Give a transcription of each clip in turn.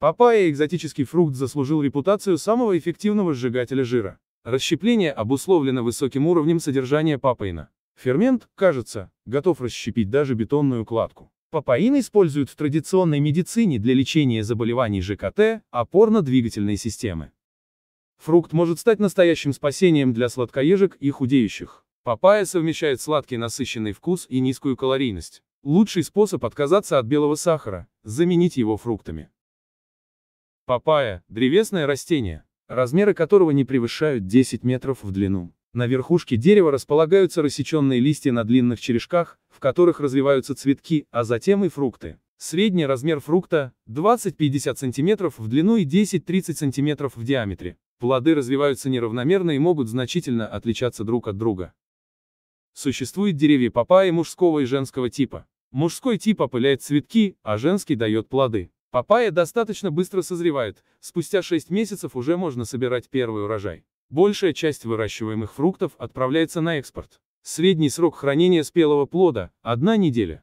Папайя – экзотический фрукт заслужил репутацию самого эффективного сжигателя жира. Расщепление обусловлено высоким уровнем содержания папаина. Фермент, кажется, готов расщепить даже бетонную кладку. Папаин используют в традиционной медицине для лечения заболеваний ЖКТ, опорно-двигательной системы. Фрукт может стать настоящим спасением для сладкоежек и худеющих. Папайя совмещает сладкий насыщенный вкус и низкую калорийность. Лучший способ отказаться от белого сахара – заменить его фруктами. Папайя – древесное растение, размеры которого не превышают 10 метров в длину. На верхушке дерева располагаются рассеченные листья на длинных черешках, в которых развиваются цветки, а затем и фрукты. Средний размер фрукта – 20-50 см в длину и 10-30 см в диаметре. Плоды развиваются неравномерно и могут значительно отличаться друг от друга. Существуют деревья папайи мужского и женского типа. Мужской тип опыляет цветки, а женский дает плоды. Папайя достаточно быстро созревает, спустя 6 месяцев уже можно собирать первый урожай. Большая часть выращиваемых фруктов отправляется на экспорт. Средний срок хранения спелого плода – одна неделя.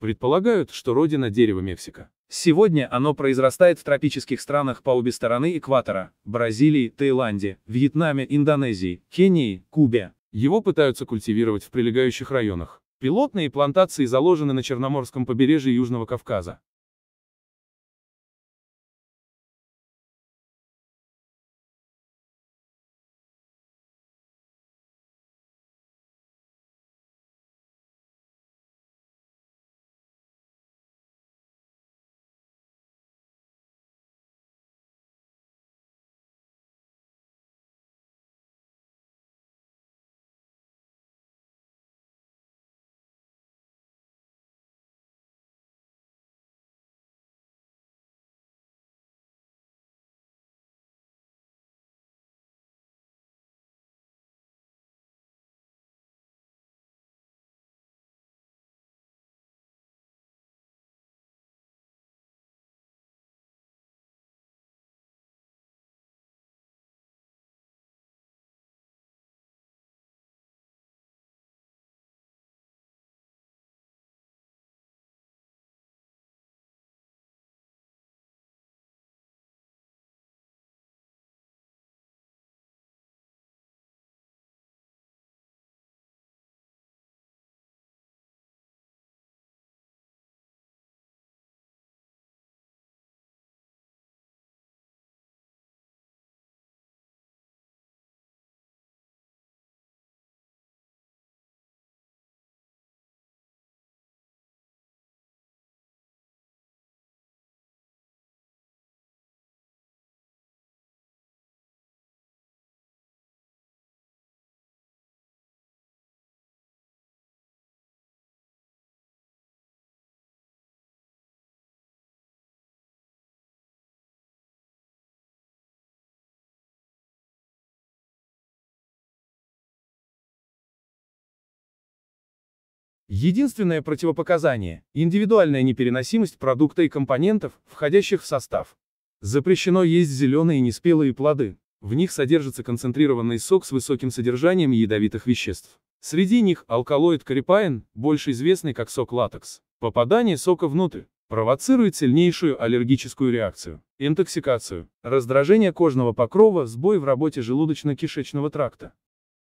Предполагают, что родина дерева Мексика. Сегодня оно произрастает в тропических странах по обе стороны экватора – Бразилии, Таиланде, Вьетнаме, Индонезии, Кении, Кубе. Его пытаются культивировать в прилегающих районах. Пилотные плантации заложены на Черноморском побережье Южного Кавказа. Единственное противопоказание – индивидуальная непереносимость продукта и компонентов, входящих в состав. Запрещено есть зеленые неспелые плоды. В них содержится концентрированный сок с высоким содержанием ядовитых веществ. Среди них алкалоид карипаин, больше известный как сок латекс. Попадание сока внутрь провоцирует сильнейшую аллергическую реакцию, интоксикацию, раздражение кожного покрова, сбой в работе желудочно-кишечного тракта.